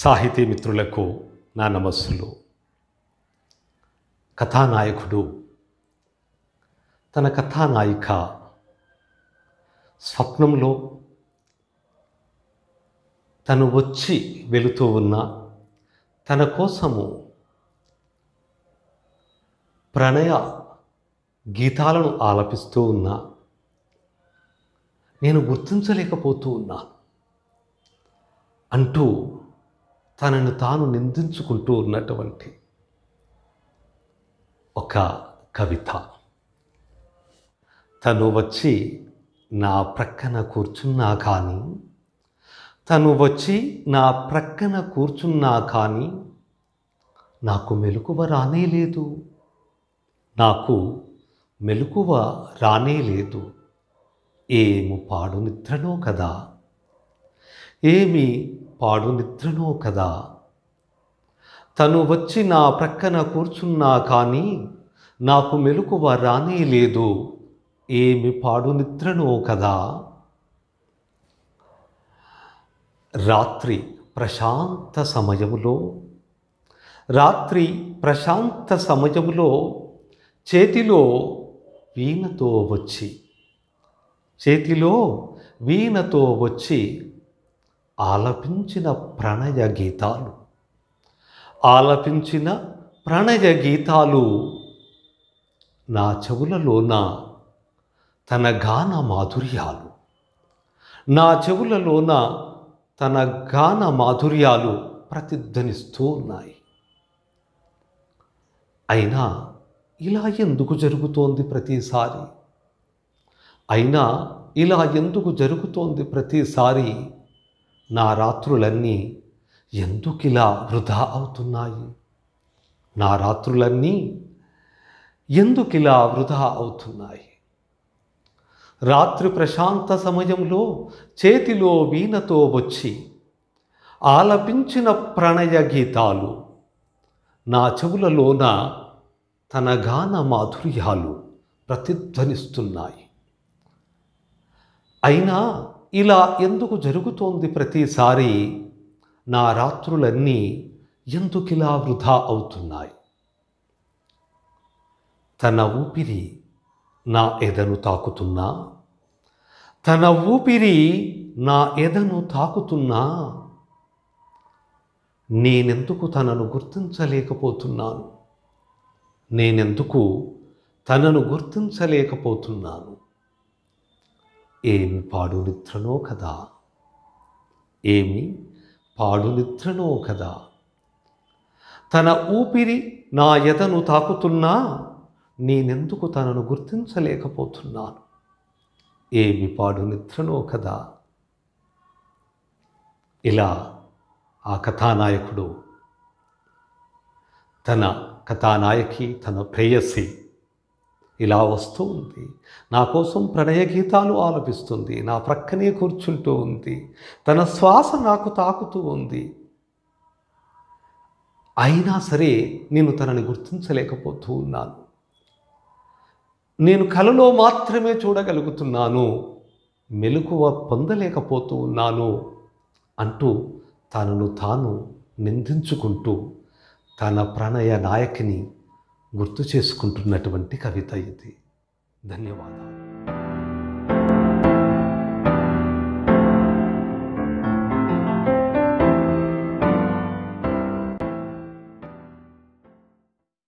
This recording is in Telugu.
సాహితీ మిత్రులకు నా నమస్సులు కథానాయకుడు తన కథానాయిక స్వప్నంలో తను వచ్చి వెళుతూ ఉన్న తన కోసము ప్రణయ గీతాలను ఆలపిస్తూ ఉన్నా నేను గుర్తించలేకపోతూ ఉన్నా అంటూ తనను తాను నిందించుకుంటూ ఉన్నటువంటి ఒక కవిత తను వచ్చి నా ప్రక్కన కూర్చున్నా కానీ తను వచ్చి నా ప్రక్కన కూర్చున్నా కానీ నాకు మెలకువ రానే లేదు నాకు మెలకువ రానే లేదు ఏము పాడు నిద్రలో కదా ఏమి పాడు నిద్రనో కదా తను వచ్చి నా ప్రక్కన కూర్చున్నా కానీ నాకు మెలకువ రానే లేదు ఏమి పాడు నిద్రనో కదా రాత్రి ప్రశాంత సమయములో రాత్రి ప్రశాంత సమయములో చేతిలో వీణతో వచ్చి చేతిలో వీణతో వచ్చి ఆలపించిన ప్రణయ గీతాలు ఆలపించిన ప్రణయ గీతాలు నా చెవులలోన తన గాన మాధుర్యాలు నా చెవులలోన తన గాన మాధుర్యాలు ప్రతిధ్వనిస్తూ ఉన్నాయి అయినా ఇలా ఎందుకు జరుగుతోంది ప్రతిసారి అయినా ఇలా ఎందుకు జరుగుతోంది ప్రతిసారి నా రాత్రులన్నీ ఎందుకిలా వృధా అవుతున్నాయి నా రాత్రులన్నీ ఎందుకిలా వృధా అవుతున్నాయి రాత్రి ప్రశాంత సమయంలో చేతిలో వీణతో వచ్చి ఆలపించిన ప్రణయ గీతాలు నా చెవులలోన తన గాన మాధుర్యాలు ప్రతిధ్వనిస్తున్నాయి అయినా ఇలా ఎందుకు జరుగుతోంది ప్రతిసారి నా రాత్రులన్నీ ఎందుకిలా వృధా అవుతున్నాయి తన ఊపిరి నా ఎదను తాకుతున్నా తన ఊపిరి నా ఎదను తాకుతున్నా నేనెందుకు తనను గుర్తించలేకపోతున్నాను నేనెందుకు తనను గుర్తించలేకపోతున్నాను ఏమి పాడు నిద్రనో కదా ఏమి పాడు నిద్రనో కదా తన ఊపిరి నా యతను తాకుతున్నా నేనెందుకు తనను గుర్తించలేకపోతున్నాను ఏమి పాడు నిద్రనో కదా ఇలా ఆ కథానాయకుడు తన కథానాయకి తన ప్రేయసి ఇలా వస్తూ ఉంది నా కోసం ప్రణయ గీతాలు ఆలపిస్తుంది నా ప్రక్కనే కూర్చుంటూ ఉంది తన శ్వాస నాకు తాకుతూ ఉంది అయినా సరే నేను తనని గుర్తించలేకపోతూ ఉన్నాను నేను కలలో మాత్రమే చూడగలుగుతున్నాను మెలకువ పొందలేకపోతూ ఉన్నాను అంటూ తనను తాను నిందించుకుంటూ తన ప్రణయ నాయకిని గుర్తు చేసుకుంటున్నటువంటి కవిత ఇది ధన్యవాదాలు